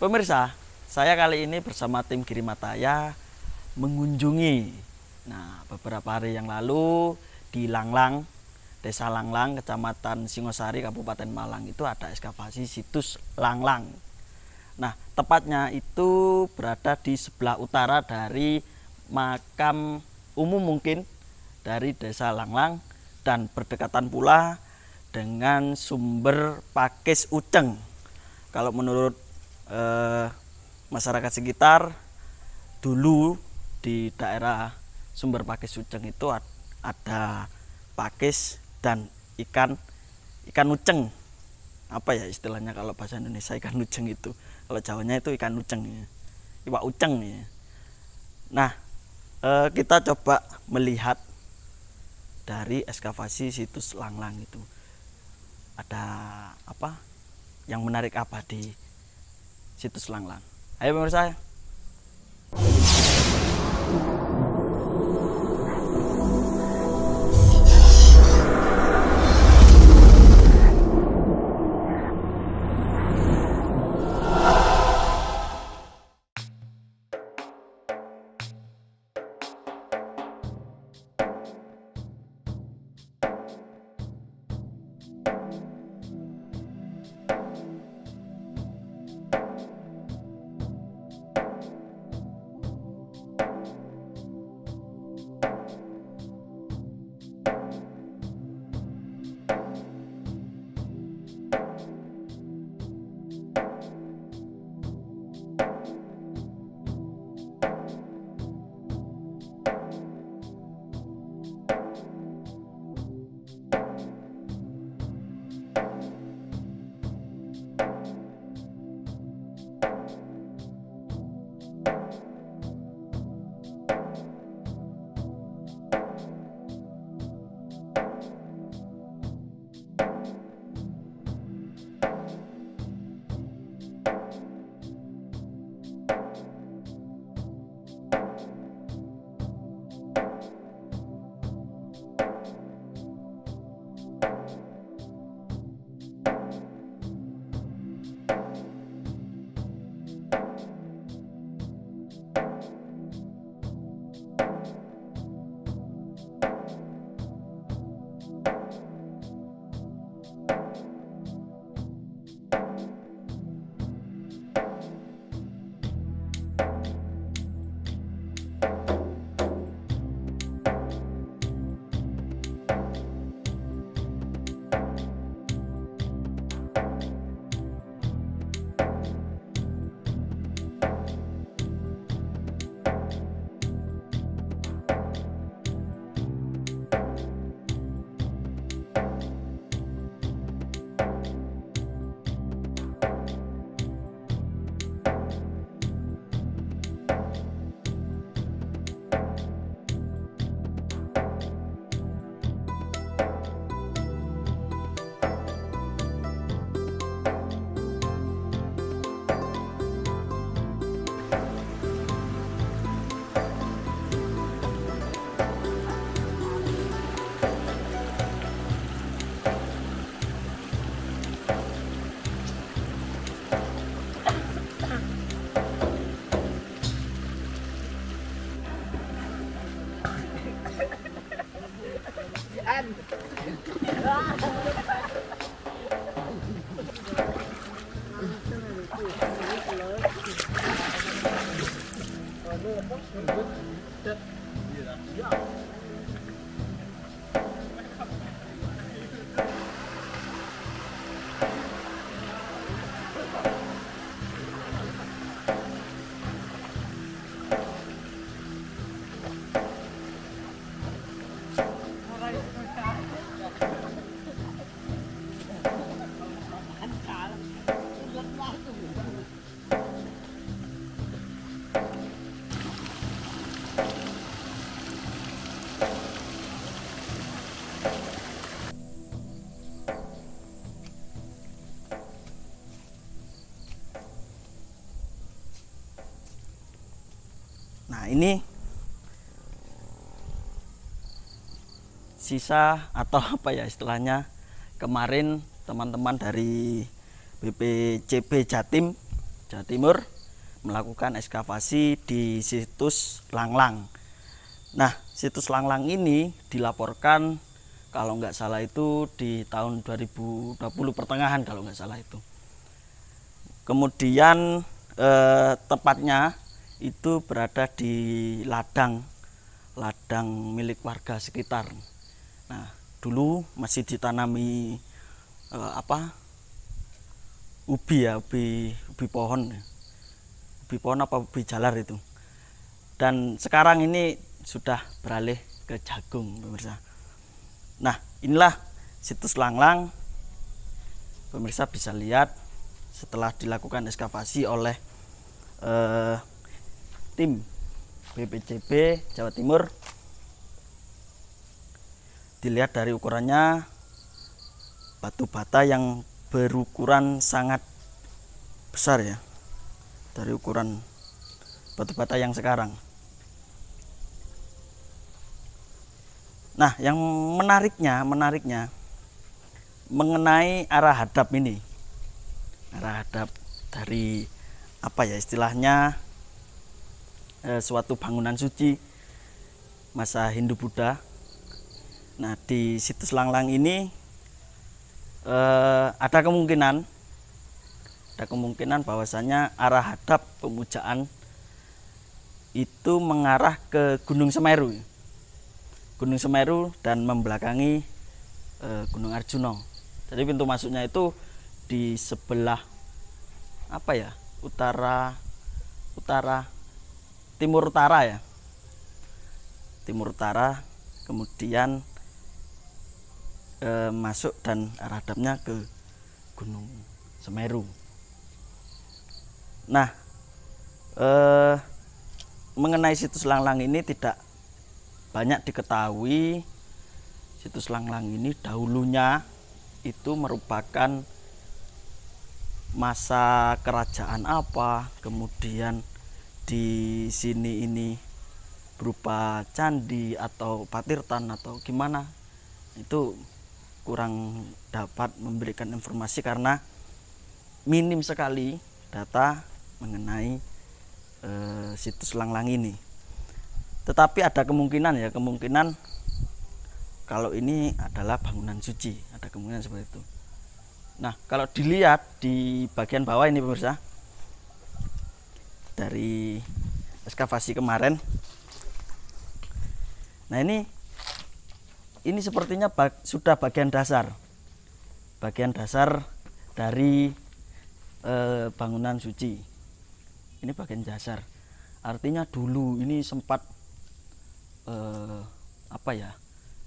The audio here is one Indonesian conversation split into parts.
Pemirsa, saya kali ini bersama tim Girimataya mengunjungi nah beberapa hari yang lalu di Langlang, Desa Langlang, Kecamatan Singosari, Kabupaten Malang itu ada ekskavasi situs Langlang. Nah, tepatnya itu berada di sebelah utara dari makam umum mungkin dari Desa Langlang dan berdekatan pula dengan sumber Pakis Uceng. Kalau menurut eh, masyarakat sekitar dulu di daerah sumber pakis Uceng itu ada pakis dan ikan ikan uceng apa ya istilahnya kalau bahasa Indonesia ikan uceng itu kalau Jawanya itu ikan uceng ya. iwa uceng ya nah eh, kita coba melihat dari ekskavasi situs langlang itu ada apa yang menarik apa di situs Langlang. Ayo pemirsa, ini sisa atau apa ya istilahnya kemarin teman-teman dari BPCB Jatim Jatimur melakukan ekskavasi di situs Langlang. Nah, situs Langlang ini dilaporkan kalau nggak salah itu di tahun 2020 pertengahan kalau nggak salah itu. Kemudian eh, tepatnya itu berada di ladang ladang milik warga sekitar. Nah, dulu masih ditanami eh, apa? ubi ya, ubi ubi pohon. Ubi pohon apa ubi jalar itu. Dan sekarang ini sudah beralih ke jagung, pemirsa. Nah, inilah situs Langlang. Pemirsa bisa lihat setelah dilakukan ekskavasi oleh eh, tim BPCB Jawa Timur dilihat dari ukurannya batu bata yang berukuran sangat besar ya dari ukuran batu bata yang sekarang nah yang menariknya menariknya mengenai arah hadap ini arah hadap dari apa ya istilahnya Eh, suatu bangunan suci masa Hindu Buddha. Nah di situs Langlang ini eh, ada kemungkinan ada kemungkinan bahwasanya arah hadap pemujaan itu mengarah ke Gunung Semeru. Gunung Semeru dan membelakangi eh, Gunung Arjuna. Jadi pintu masuknya itu di sebelah apa ya? utara utara timur utara ya timur utara kemudian e, masuk dan arah adabnya ke Gunung Semeru nah e, mengenai situs langlang ini tidak banyak diketahui situs langlang ini dahulunya itu merupakan masa kerajaan apa, kemudian di sini ini berupa candi atau patirtan atau gimana itu kurang dapat memberikan informasi karena minim sekali data mengenai e, situs langlang ini. Tetapi ada kemungkinan ya kemungkinan kalau ini adalah bangunan suci ada kemungkinan seperti itu. Nah kalau dilihat di bagian bawah ini pemirsa dari ekskavasi kemarin. Nah ini ini sepertinya bag, sudah bagian dasar, bagian dasar dari e, bangunan suci. Ini bagian dasar. Artinya dulu ini sempat e, apa ya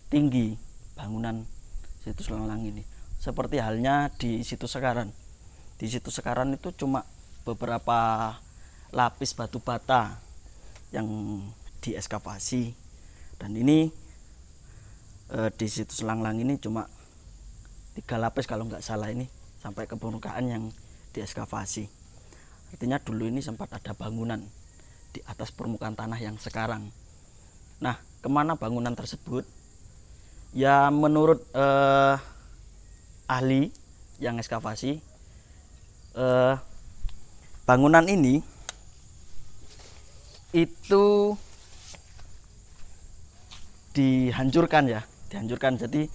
tinggi bangunan situs lelang ini. Seperti halnya di situ sekarang. Di situ sekarang itu cuma beberapa lapis batu bata yang dieskavasi dan ini e, di situs langlang ini cuma tiga lapis kalau nggak salah ini sampai ke permukaan yang dieskavasi artinya dulu ini sempat ada bangunan di atas permukaan tanah yang sekarang nah kemana bangunan tersebut ya menurut eh, ahli yang eskavasi eh, bangunan ini itu dihancurkan ya dihancurkan jadi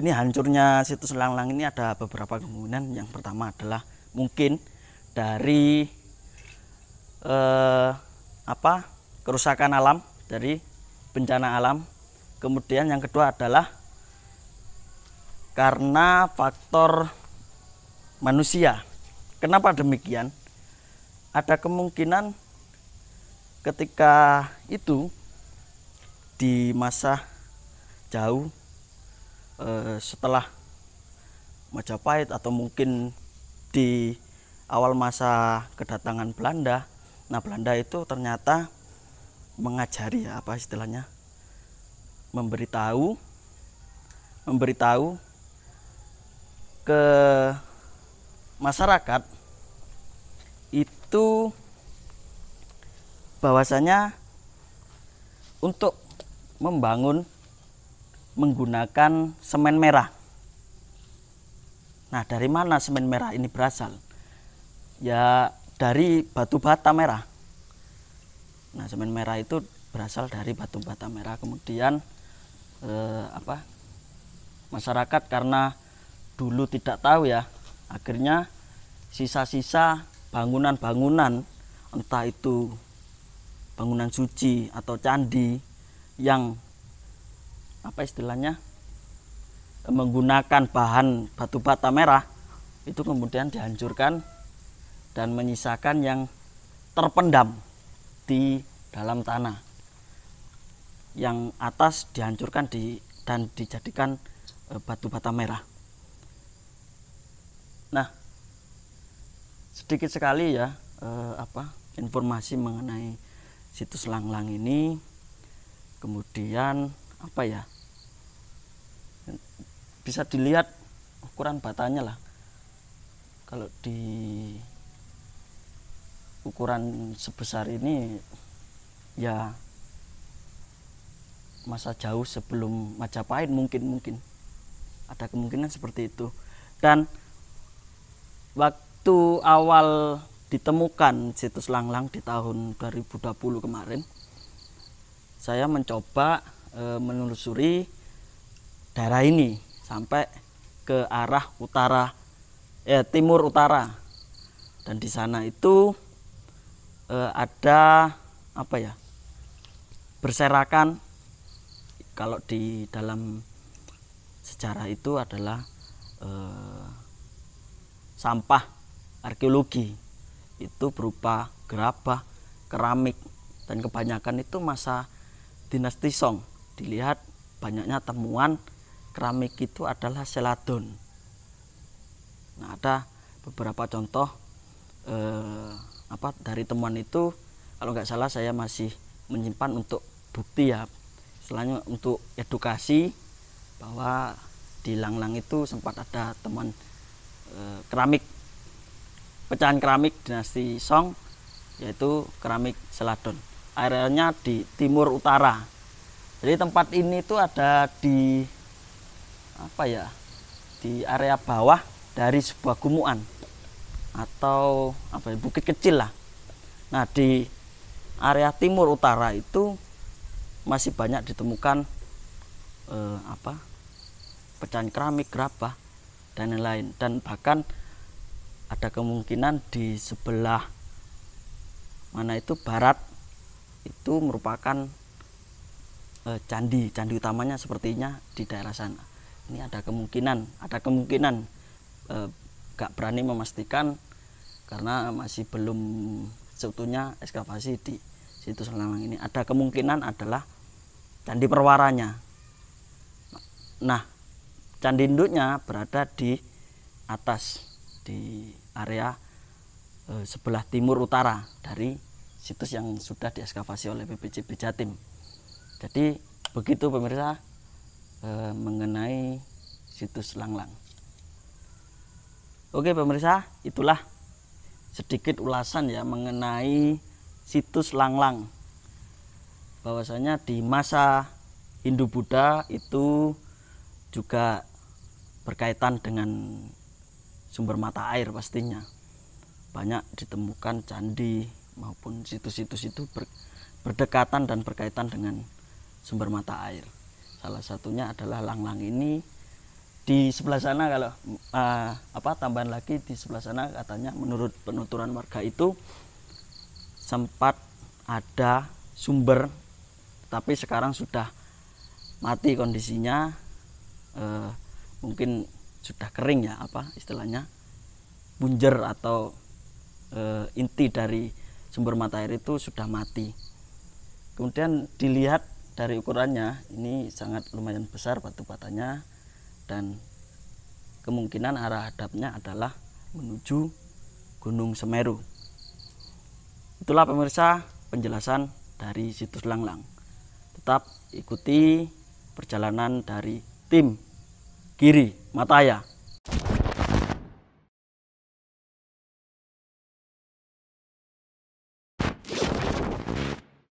ini hancurnya situs langlang ini ada beberapa kemungkinan yang pertama adalah mungkin dari eh, apa kerusakan alam dari bencana alam kemudian yang kedua adalah karena faktor manusia kenapa demikian ada kemungkinan ketika itu di masa jauh eh, setelah Majapahit atau mungkin di awal masa kedatangan Belanda. Nah, Belanda itu ternyata mengajari ya apa istilahnya? memberitahu memberitahu ke masyarakat itu bahwasanya untuk membangun menggunakan semen merah. Nah, dari mana semen merah ini berasal? Ya, dari batu bata merah. Nah, semen merah itu berasal dari batu bata merah. Kemudian eh, apa? Masyarakat karena dulu tidak tahu ya, akhirnya sisa-sisa bangunan-bangunan entah itu bangunan suci atau candi yang apa istilahnya menggunakan bahan batu bata merah itu kemudian dihancurkan dan menyisakan yang terpendam di dalam tanah yang atas dihancurkan di, dan dijadikan e, batu bata merah nah sedikit sekali ya e, apa informasi mengenai situs langlang ini kemudian apa ya bisa dilihat ukuran batanya lah kalau di ukuran sebesar ini ya masa jauh sebelum Majapahit mungkin mungkin ada kemungkinan seperti itu dan waktu awal ditemukan situs langlang di tahun 2020 kemarin saya mencoba e, menelusuri daerah ini sampai ke arah utara eh, timur utara dan di sana itu e, ada apa ya berserakan kalau di dalam sejarah itu adalah e, sampah arkeologi itu berupa gerabah, keramik dan kebanyakan itu masa dinasti Song. Dilihat banyaknya temuan keramik itu adalah seladon. Nah, ada beberapa contoh eh, apa dari temuan itu kalau nggak salah saya masih menyimpan untuk bukti ya. Selain untuk edukasi bahwa di Langlang -lang itu sempat ada teman e, eh, keramik pecahan keramik dinasti Song yaitu keramik Seladon. areanya di timur utara. Jadi tempat ini itu ada di apa ya? Di area bawah dari sebuah gumuan atau apa ya, bukit kecil lah. Nah, di area timur utara itu masih banyak ditemukan eh, apa? pecahan keramik, gerabah dan lain-lain dan bahkan ada kemungkinan di sebelah mana itu barat itu merupakan eh, candi candi utamanya sepertinya di daerah sana ini ada kemungkinan ada kemungkinan eh, gak berani memastikan karena masih belum seutuhnya ekskavasi di situs lelang ini ada kemungkinan adalah candi perwaranya nah candi induknya berada di atas di area e, sebelah timur utara dari situs yang sudah diekskavasi oleh BPJB Jatim. Jadi begitu pemirsa e, mengenai situs Langlang. Oke pemirsa, itulah sedikit ulasan ya mengenai situs Langlang. Bahwasanya di masa Hindu Buddha itu juga berkaitan dengan sumber mata air pastinya banyak ditemukan candi maupun situs-situs itu ber, berdekatan dan berkaitan dengan sumber mata air salah satunya adalah langlang ini di sebelah sana kalau uh, apa tambahan lagi di sebelah sana katanya menurut penuturan warga itu sempat ada sumber tapi sekarang sudah mati kondisinya uh, mungkin sudah kering ya apa istilahnya punjer atau e, inti dari sumber mata air itu sudah mati. Kemudian dilihat dari ukurannya ini sangat lumayan besar batu batanya dan kemungkinan arah hadapnya adalah menuju Gunung Semeru. Itulah pemirsa penjelasan dari situs Langlang. Tetap ikuti perjalanan dari tim mata Mataya.